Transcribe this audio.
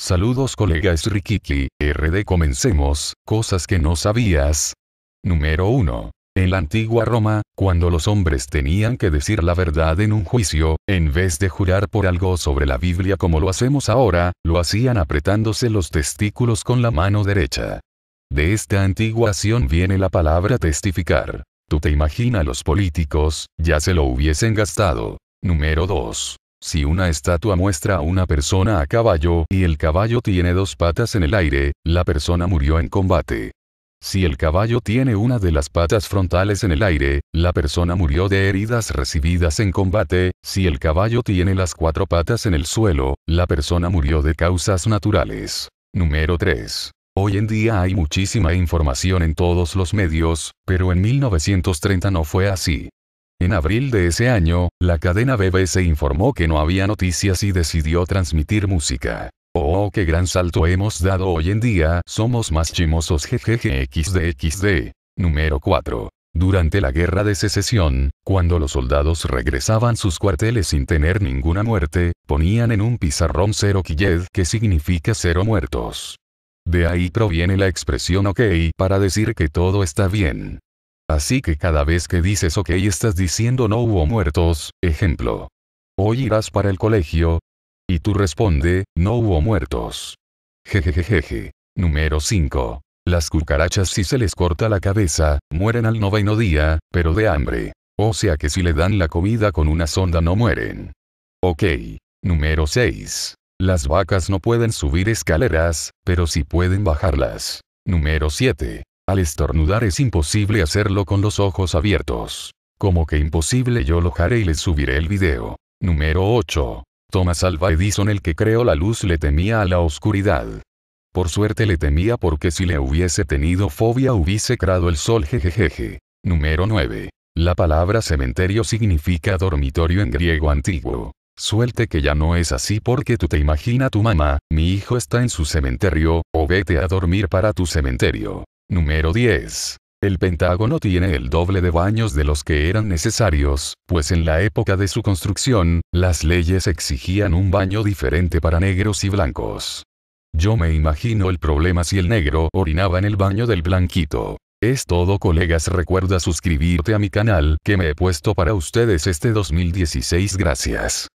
Saludos colegas Rikiki, RD comencemos, cosas que no sabías. Número 1. En la antigua Roma, cuando los hombres tenían que decir la verdad en un juicio, en vez de jurar por algo sobre la Biblia como lo hacemos ahora, lo hacían apretándose los testículos con la mano derecha. De esta antigua acción viene la palabra testificar. Tú te imaginas los políticos, ya se lo hubiesen gastado. Número 2. Si una estatua muestra a una persona a caballo y el caballo tiene dos patas en el aire, la persona murió en combate. Si el caballo tiene una de las patas frontales en el aire, la persona murió de heridas recibidas en combate, si el caballo tiene las cuatro patas en el suelo, la persona murió de causas naturales. Número 3. Hoy en día hay muchísima información en todos los medios, pero en 1930 no fue así. En abril de ese año, la cadena BBC informó que no había noticias y decidió transmitir música. Oh, qué gran salto hemos dado hoy en día, somos más chimosos GGGXDXD. Número 4. Durante la guerra de secesión, cuando los soldados regresaban sus cuarteles sin tener ninguna muerte, ponían en un pizarrón cero killed, que significa cero muertos. De ahí proviene la expresión ok para decir que todo está bien. Así que cada vez que dices ok estás diciendo no hubo muertos, ejemplo. Hoy irás para el colegio. Y tú responde, no hubo muertos. Jejejejeje. Número 5. Las cucarachas si se les corta la cabeza, mueren al noveno día, pero de hambre. O sea que si le dan la comida con una sonda no mueren. Ok. Número 6. Las vacas no pueden subir escaleras, pero sí pueden bajarlas. Número 7. Al estornudar es imposible hacerlo con los ojos abiertos. Como que imposible yo lo haré y les subiré el video. Número 8. Thomas Alva Edison el que creó la luz le temía a la oscuridad. Por suerte le temía porque si le hubiese tenido fobia hubiese creado el sol jejejeje. Número 9. La palabra cementerio significa dormitorio en griego antiguo. Suelte que ya no es así porque tú te imaginas tu mamá, mi hijo está en su cementerio, o vete a dormir para tu cementerio. Número 10. El Pentágono tiene el doble de baños de los que eran necesarios, pues en la época de su construcción, las leyes exigían un baño diferente para negros y blancos. Yo me imagino el problema si el negro orinaba en el baño del blanquito. Es todo colegas recuerda suscribirte a mi canal que me he puesto para ustedes este 2016 gracias.